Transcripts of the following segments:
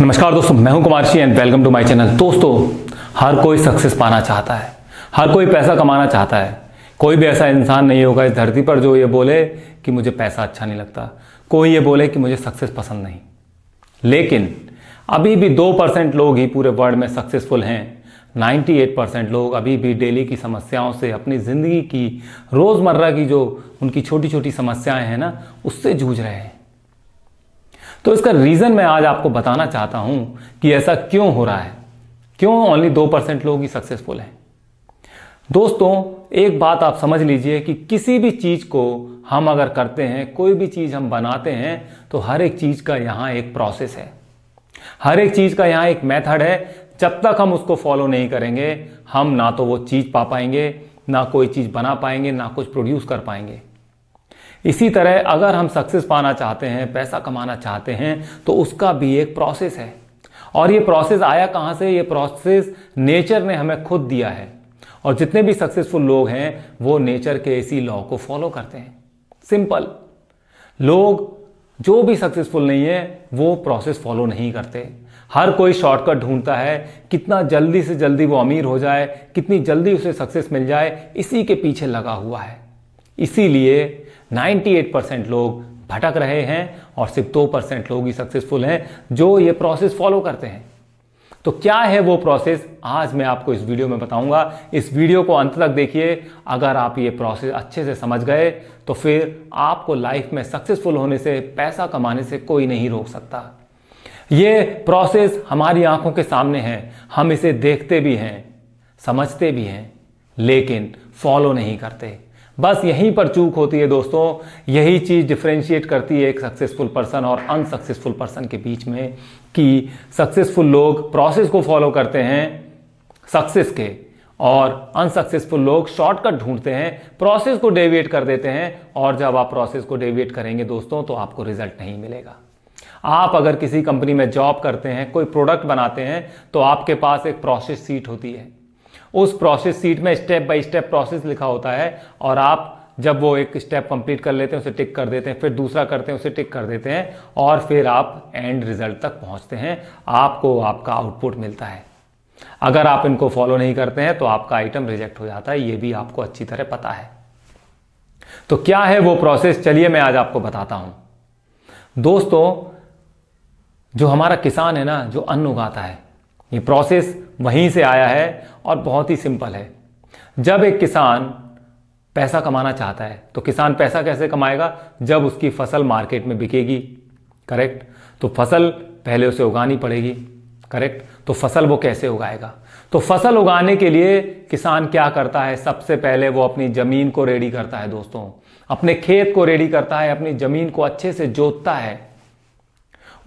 नमस्कार दोस्तों मैं हूं कुमार शी and welcome to my channel दोस्तों हर कोई सक्सेस पाना चाहता है हर कोई पैसा कमाना चाहता है कोई भी ऐसा इंसान नहीं होगा इस धरती पर जो ये बोले कि मुझे पैसा अच्छा नहीं लगता कोई ये बोले कि मुझे सक्सेस पसंद नहीं लेकिन अभी भी दो परसेंट लोग ही पूरे वर्ल्ड में सक्सेसफुल हैं 98 परसेंट लोग अभी भी डेली की समस्याओं से अपनी ज़िंदगी की रोज़मर्रा की जो उनकी छोटी छोटी समस्याएं हैं ना उससे जूझ रहे हैं तो इसका रीज़न मैं आज आपको बताना चाहता हूं कि ऐसा क्यों हो रहा है क्यों ओनली दो परसेंट लोग ही सक्सेसफुल हैं दोस्तों एक बात आप समझ लीजिए कि किसी भी चीज़ को हम अगर करते हैं कोई भी चीज़ हम बनाते हैं तो हर एक चीज़ का यहाँ एक प्रोसेस है हर एक चीज़ का यहाँ एक मेथड है जब तक हम उसको फॉलो नहीं करेंगे हम ना तो वो चीज़ पा पाएंगे ना कोई चीज़ बना पाएंगे ना कुछ प्रोड्यूस कर पाएंगे इसी तरह अगर हम सक्सेस पाना चाहते हैं पैसा कमाना चाहते हैं तो उसका भी एक प्रोसेस है और ये प्रोसेस आया कहाँ से ये प्रोसेस नेचर ने हमें खुद दिया है और जितने भी सक्सेसफुल लोग हैं वो नेचर के इसी लॉ को फॉलो करते हैं सिंपल लोग जो भी सक्सेसफुल नहीं है वो प्रोसेस फॉलो नहीं करते हर कोई शॉर्टकट ढूंढता है कितना जल्दी से जल्दी वो अमीर हो जाए कितनी जल्दी उसे सक्सेस मिल जाए इसी के पीछे लगा हुआ है इसीलिए 98 परसेंट लोग भटक रहे हैं और सिर्फ दो परसेंट लोग ही सक्सेसफुल हैं जो ये प्रोसेस फॉलो करते हैं तो क्या है वो प्रोसेस आज मैं आपको इस वीडियो में बताऊंगा इस वीडियो को अंत तक देखिए अगर आप ये प्रोसेस अच्छे से समझ गए तो फिर आपको लाइफ में सक्सेसफुल होने से पैसा कमाने से कोई नहीं रोक सकता ये प्रोसेस हमारी आंखों के सामने है हम इसे देखते भी हैं समझते भी हैं लेकिन फॉलो नहीं करते बस यहीं पर चूक होती है दोस्तों यही चीज़ डिफ्रेंशिएट करती है एक सक्सेसफुल पर्सन और अनसक्सेसफुल पर्सन के बीच में कि सक्सेसफुल लोग प्रोसेस को फॉलो करते हैं सक्सेस के और अनसक्सेसफुल लोग शॉर्टकट ढूंढते हैं प्रोसेस को डेविएट कर देते हैं और जब आप प्रोसेस को डेविएट करेंगे दोस्तों तो आपको रिजल्ट नहीं मिलेगा आप अगर किसी कंपनी में जॉब करते हैं कोई प्रोडक्ट बनाते हैं तो आपके पास एक प्रोसेस सीट होती है उस प्रोसेस सीट में स्टेप बाय स्टेप प्रोसेस लिखा होता है और आप जब वो एक स्टेप कंप्लीट कर लेते हैं उसे टिक कर देते हैं फिर दूसरा करते हैं उसे टिक कर देते हैं और फिर आप एंड रिजल्ट तक पहुंचते हैं आपको आपका आउटपुट मिलता है अगर आप इनको फॉलो नहीं करते हैं तो आपका आइटम रिजेक्ट हो जाता है ये भी आपको अच्छी तरह पता है तो क्या है वो प्रोसेस चलिए मैं आज आपको बताता हूं दोस्तों जो हमारा किसान है ना जो अन्न उगाता है ये प्रोसेस वहीं से आया है और बहुत ही सिंपल है जब एक किसान पैसा कमाना चाहता है तो किसान पैसा कैसे कमाएगा जब उसकी फसल मार्केट में बिकेगी करेक्ट तो फसल पहले उसे उगानी पड़ेगी करेक्ट तो फसल वो कैसे उगाएगा तो फसल उगाने के लिए किसान क्या करता है सबसे पहले वो अपनी ज़मीन को रेडी करता है दोस्तों अपने खेत को रेडी करता है अपनी ज़मीन को अच्छे से जोतता है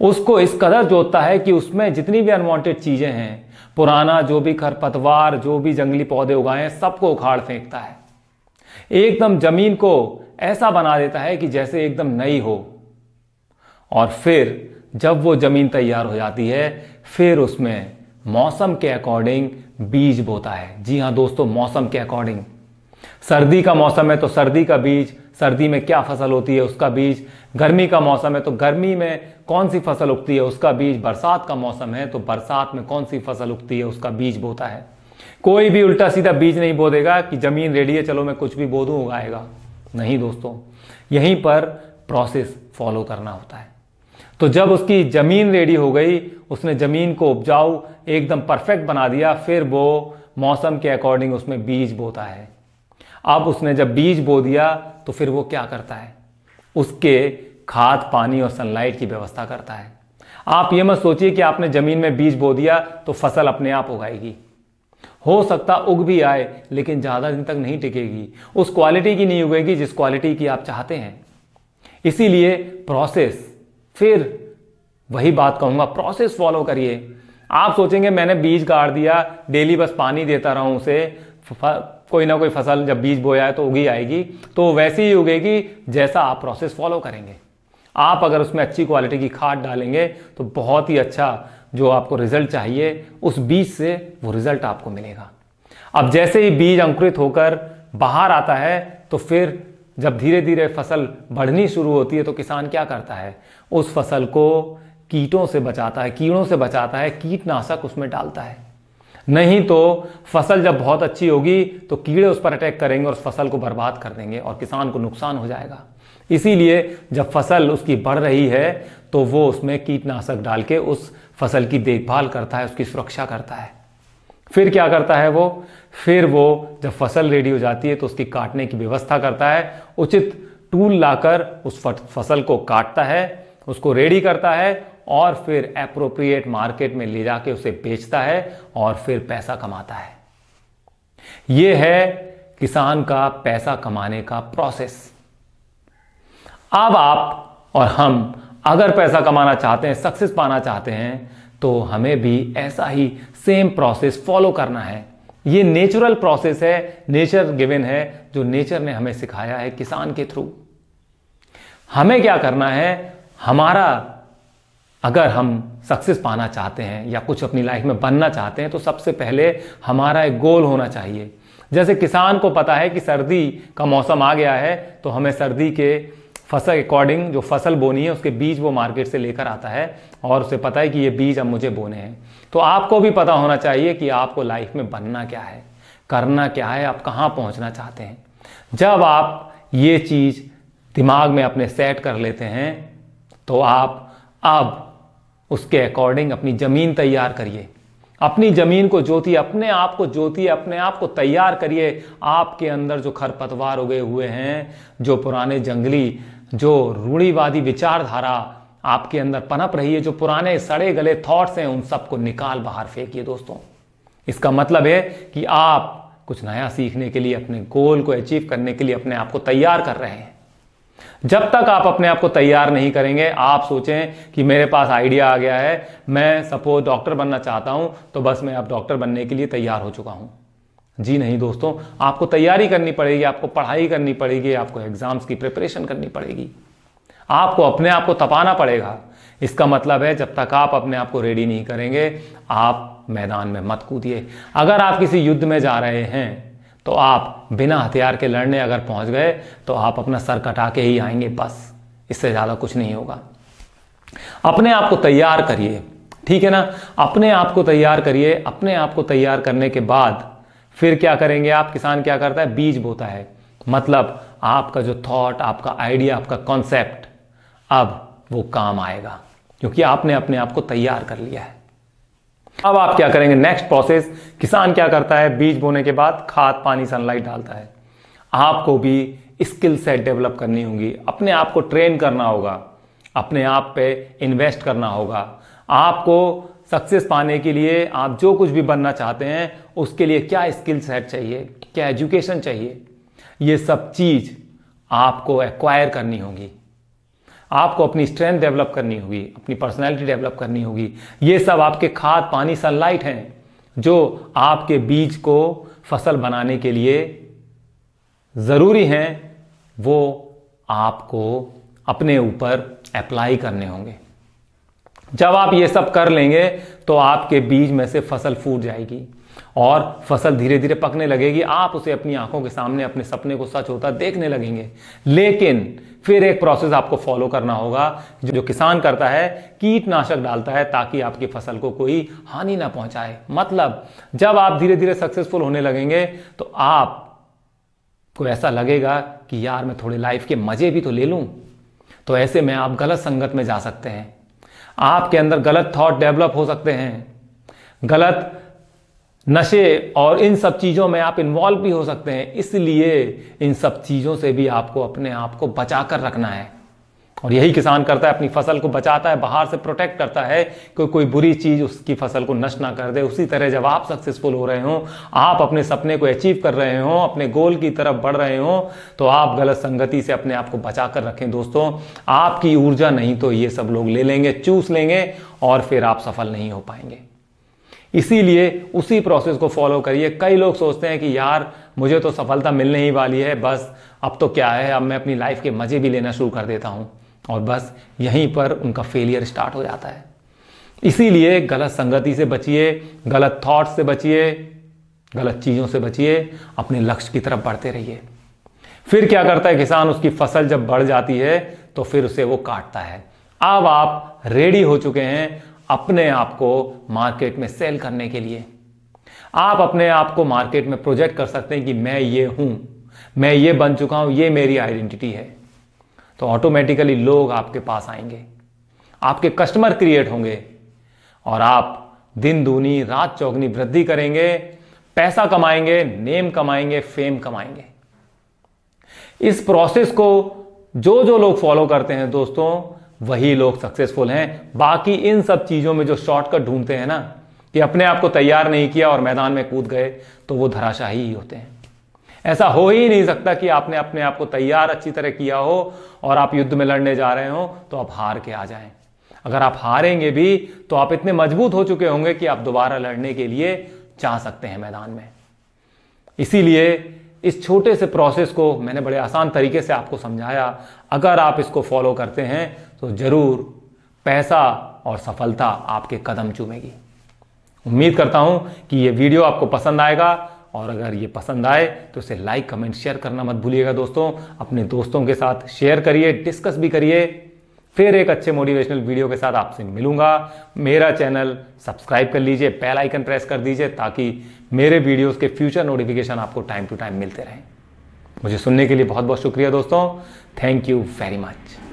उसको इस कदर जोतता है कि उसमें जितनी भी अनवांटेड चीज़ें हैं पुराना जो भी खरपतवार जो भी जंगली पौधे उगाए हैं सबको उखाड़ फेंकता है एकदम जमीन को ऐसा बना देता है कि जैसे एकदम नई हो और फिर जब वो जमीन तैयार हो जाती है फिर उसमें मौसम के अकॉर्डिंग बीज बोता है जी हाँ दोस्तों मौसम के अकॉर्डिंग सर्दी का मौसम है तो सर्दी का बीज सर्दी में क्या फसल होती है उसका बीज गर्मी का मौसम है तो गर्मी में कौन सी फसल उगती है उसका बीज बरसात का मौसम है तो बरसात में कौन सी फसल उगती है उसका बीज बोता है कोई भी उल्टा सीधा बीज नहीं बो देगा कि ज़मीन रेडी है चलो मैं कुछ भी बो दूं उगाएगा नहीं दोस्तों यहीं पर प्रोसेस फॉलो करना होता है तो जब उसकी ज़मीन रेडी हो गई उसने ज़मीन को उपजाऊ एकदम परफेक्ट बना दिया फिर वो मौसम के अकॉर्डिंग उसमें बीज बोता है अब उसने जब बीज बो दिया तो फिर वो क्या करता है उसके खाद पानी और सनलाइट की व्यवस्था करता है आप ये मत सोचिए कि आपने ज़मीन में बीज बो दिया तो फसल अपने आप उगाएगी हो सकता उग भी आए लेकिन ज़्यादा दिन तक नहीं टिकेगी उस क्वालिटी की नहीं उगेगी जिस क्वालिटी की आप चाहते हैं इसीलिए प्रोसेस फिर वही बात कहूंगा प्रोसेस फॉलो करिए आप सोचेंगे मैंने बीज गाड़ दिया डेली बस पानी देता रहा उसे कोई ना कोई फसल जब बीज बोया है तो उगी आएगी तो वैसी ही उगेगी जैसा आप प्रोसेस फॉलो करेंगे आप अगर उसमें अच्छी क्वालिटी की खाद डालेंगे तो बहुत ही अच्छा जो आपको रिजल्ट चाहिए उस बीज से वो रिजल्ट आपको मिलेगा अब जैसे ही बीज अंकुरित होकर बाहर आता है तो फिर जब धीरे धीरे फसल बढ़नी शुरू होती है तो किसान क्या करता है उस फसल को कीटों से बचाता है कीड़ों से बचाता है कीटनाशक उसमें डालता है नहीं तो फसल जब बहुत अच्छी होगी तो कीड़े उस पर अटैक करेंगे और उस फसल को बर्बाद कर देंगे और किसान को नुकसान हो जाएगा इसीलिए जब फसल उसकी बढ़ रही है तो वो उसमें कीटनाशक डाल के उस फसल की देखभाल करता है उसकी सुरक्षा करता है फिर क्या करता है वो फिर वो जब फसल रेडी हो जाती है तो उसकी काटने की व्यवस्था करता है उचित टूल लाकर उस फसल को काटता है उसको रेडी करता है और फिर अप्रोप्रिएट मार्केट में ले जाके उसे बेचता है और फिर पैसा कमाता है यह है किसान का पैसा कमाने का प्रोसेस अब आप और हम अगर पैसा कमाना चाहते हैं सक्सेस पाना चाहते हैं तो हमें भी ऐसा ही सेम प्रोसेस फॉलो करना है ये नेचुरल प्रोसेस है नेचर गिवन है जो नेचर ने हमें सिखाया है किसान के थ्रू हमें क्या करना है हमारा अगर हम सक्सेस पाना चाहते हैं या कुछ अपनी लाइफ में बनना चाहते हैं तो सबसे पहले हमारा एक गोल होना चाहिए जैसे किसान को पता है कि सर्दी का मौसम आ गया है तो हमें सर्दी के फसल अकॉर्डिंग जो फसल बोनी है उसके बीज वो मार्केट से लेकर आता है और उसे पता है कि ये बीज अब मुझे बोने हैं तो आपको भी पता होना चाहिए कि आपको लाइफ में बनना क्या है करना क्या है आप कहाँ पहुँचना चाहते हैं जब आप ये चीज़ दिमाग में अपने सेट कर लेते हैं तो आप अब उसके अकॉर्डिंग अपनी ज़मीन तैयार करिए अपनी ज़मीन को जोतिए अपने आप को जोतिए अपने आप को तैयार करिए आपके अंदर जो खरपतवार उगे हुए हैं जो पुराने जंगली जो रूढ़ीवादी विचारधारा आपके अंदर पनप रही है जो पुराने सड़े गले थॉट्स हैं उन सबको निकाल बाहर फेंकिए दोस्तों इसका मतलब है कि आप कुछ नया सीखने के लिए अपने गोल को अचीव करने के लिए अपने आप को तैयार कर रहे हैं जब तक आप अपने आप को तैयार नहीं करेंगे आप सोचें कि मेरे पास आइडिया आ गया है मैं सपोज डॉक्टर बनना चाहता हूं तो बस मैं अब डॉक्टर बनने के लिए तैयार हो चुका हूं जी नहीं दोस्तों आपको तैयारी करनी पड़ेगी आपको पढ़ाई करनी पड़ेगी आपको एग्जाम्स की प्रिपरेशन करनी पड़ेगी आपको अपने आप को तपाना पड़ेगा इसका मतलब है जब तक आप अपने आप को रेडी नहीं करेंगे आप मैदान में मत कूदिए अगर आप किसी युद्ध में जा रहे हैं तो आप बिना हथियार के लड़ने अगर पहुंच गए तो आप अपना सर कटा के ही आएंगे बस इससे ज़्यादा कुछ नहीं होगा अपने आप को तैयार करिए ठीक है ना अपने आप को तैयार करिए अपने आप को तैयार करने के बाद फिर क्या करेंगे आप किसान क्या करता है बीज बोता है मतलब आपका जो थॉट आपका आइडिया आपका कॉन्सेप्ट अब वो काम आएगा क्योंकि आपने अपने आप को तैयार कर लिया है अब आप क्या करेंगे नेक्स्ट प्रोसेस किसान क्या करता है बीज बोने के बाद खाद पानी सनलाइट डालता है आपको भी स्किल सेट डेवलप करनी होगी अपने आप को ट्रेन करना होगा अपने आप पे इन्वेस्ट करना होगा आपको सक्सेस पाने के लिए आप जो कुछ भी बनना चाहते हैं उसके लिए क्या स्किल सेट चाहिए क्या एजुकेशन चाहिए ये सब चीज़ आपको एक्वायर करनी होगी आपको अपनी स्ट्रेंथ डेवलप करनी होगी अपनी पर्सनैलिटी डेवलप करनी होगी ये सब आपके खाद पानी सनलाइट हैं जो आपके बीज को फसल बनाने के लिए ज़रूरी हैं वो आपको अपने ऊपर अप्लाई करने होंगे जब आप ये सब कर लेंगे तो आपके बीज में से फसल फूट जाएगी और फसल धीरे धीरे पकने लगेगी आप उसे अपनी आंखों के सामने अपने सपने को सच होता देखने लगेंगे लेकिन फिर एक प्रोसेस आपको फॉलो करना होगा जो किसान करता है कीटनाशक डालता है ताकि आपकी फसल को कोई हानि ना पहुंचाए मतलब जब आप धीरे धीरे सक्सेसफुल होने लगेंगे तो आप को ऐसा लगेगा कि यार मैं थोड़े लाइफ के मज़े भी तो ले लूं तो ऐसे में आप गलत संगत में जा सकते हैं आपके अंदर गलत थॉट डेवलप हो सकते हैं गलत नशे और इन सब चीज़ों में आप इन्वॉल्व भी हो सकते हैं इसलिए इन सब चीज़ों से भी आपको अपने आप को बचा कर रखना है और यही किसान करता है अपनी फसल को बचाता है बाहर से प्रोटेक्ट करता है कि कोई बुरी चीज़ उसकी फसल को नष्ट ना कर दे उसी तरह जब आप सक्सेसफुल हो रहे हो आप अपने सपने को अचीव कर रहे हो अपने गोल की तरफ बढ़ रहे हो तो आप गलत संगति से अपने आप को बचा कर रखें दोस्तों आपकी ऊर्जा नहीं तो ये सब लोग ले लेंगे चूस लेंगे और फिर आप सफल नहीं हो पाएंगे इसीलिए उसी प्रोसेस को फॉलो करिए कई लोग सोचते हैं कि यार मुझे तो सफलता मिलने ही वाली है बस अब तो क्या है अब मैं अपनी लाइफ के मज़े भी लेना शुरू कर देता हूं और बस यहीं पर उनका फेलियर स्टार्ट हो जाता है इसीलिए गलत संगति से बचिए गलत थॉट्स से बचिए गलत चीज़ों से बचिए अपने लक्ष्य की तरफ बढ़ते रहिए फिर क्या करता है किसान उसकी फसल जब बढ़ जाती है तो फिर उसे वो काटता है अब आप रेडी हो चुके हैं अपने आप को मार्केट में सेल करने के लिए आप अपने आप को मार्केट में प्रोजेक्ट कर सकते हैं कि मैं ये हूं मैं ये बन चुका हूं ये मेरी आइडेंटिटी है तो ऑटोमेटिकली लोग आपके पास आएंगे आपके कस्टमर क्रिएट होंगे और आप दिन दूनी रात चौगनी वृद्धि करेंगे पैसा कमाएंगे नेम कमाएंगे फेम कमाएंगे इस प्रोसेस को जो जो लोग फॉलो करते हैं दोस्तों वही लोग सक्सेसफुल हैं बाकी इन सब चीज़ों में जो शॉर्टकट ढूंढते हैं ना कि अपने आप को तैयार नहीं किया और मैदान में कूद गए तो वो धराशाही ही होते हैं ऐसा हो ही नहीं सकता कि आपने अपने आप को तैयार अच्छी तरह किया हो और आप युद्ध में लड़ने जा रहे हो तो आप हार के आ जाएं अगर आप हारेंगे भी तो आप इतने मजबूत हो चुके होंगे कि आप दोबारा लड़ने के लिए जा सकते हैं मैदान में इसीलिए इस छोटे से प्रोसेस को मैंने बड़े आसान तरीके से आपको समझाया अगर आप इसको फॉलो करते हैं तो ज़रूर पैसा और सफलता आपके कदम चूमेगी उम्मीद करता हूं कि यह वीडियो आपको पसंद आएगा और अगर ये पसंद आए तो इसे लाइक कमेंट शेयर करना मत भूलिएगा दोस्तों अपने दोस्तों के साथ शेयर करिए डिस्कस भी करिए फिर एक अच्छे मोटिवेशनल वीडियो के साथ आपसे मिलूंगा मेरा चैनल सब्सक्राइब कर लीजिए बेल आइकन प्रेस कर दीजिए ताकि मेरे वीडियोस के फ्यूचर नोटिफिकेशन आपको टाइम टू टाइम मिलते रहें मुझे सुनने के लिए बहुत बहुत शुक्रिया दोस्तों थैंक यू वेरी मच